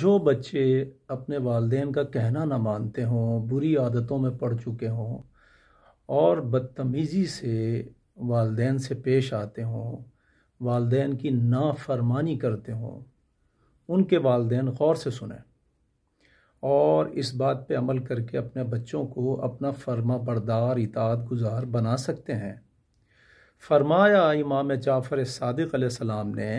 जो बच्चे अपने वालदेन का कहना ना मानते हों बुरी आदतों में पड़ चुके हों और बदतमीज़ी से वालदेन से पेश आते हों वालदेन की नाफरमानी करते हों उनके वालदेन गौर से सुने और इस बात पे अमल करके अपने बच्चों को अपना फर्मा बरदार इताद गुजार बना सकते हैं फरमाया इमाम जाफ़र सदक़ सलाम ने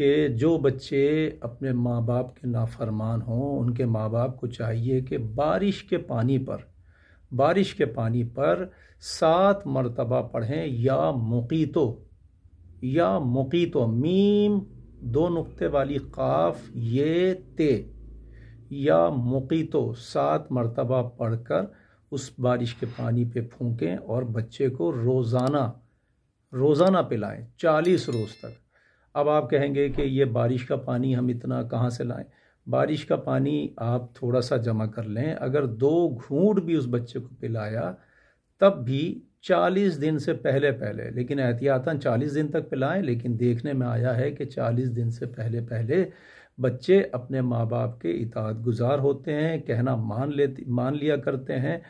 कि जो बच्चे अपने माँ बाप के नाफरमान हों उनके माँ बाप को चाहिए कि बारिश के पानी पर बारिश के पानी पर सात मरतबा पढ़ें या मुकीतो या मुकीतो मीम दो नुक्ते वाली काफ ये ते या मुकीतो सात मरतबा पढ़कर उस बारिश के पानी पे फूकें और बच्चे को रोज़ाना रोज़ाना पिलाएं चालीस रोज़ तक अब आप कहेंगे कि ये बारिश का पानी हम इतना कहाँ से लाएं बारिश का पानी आप थोड़ा सा जमा कर लें अगर दो घूंट भी उस बच्चे को पिलाया तब भी चालीस दिन से पहले पहले लेकिन एहतियातन चालीस दिन तक पिलाएं लेकिन देखने में आया है कि चालीस दिन से पहले पहले बच्चे अपने माँ बाप के इतात गुजार होते हैं कहना मान लेते मान लिया करते हैं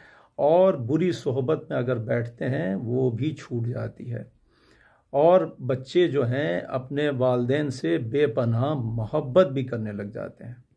और बुरी सोहबत में अगर बैठते हैं वो भी छूट जाती है और बच्चे जो हैं अपने वालदेन से बेपनाह मोहब्बत भी करने लग जाते हैं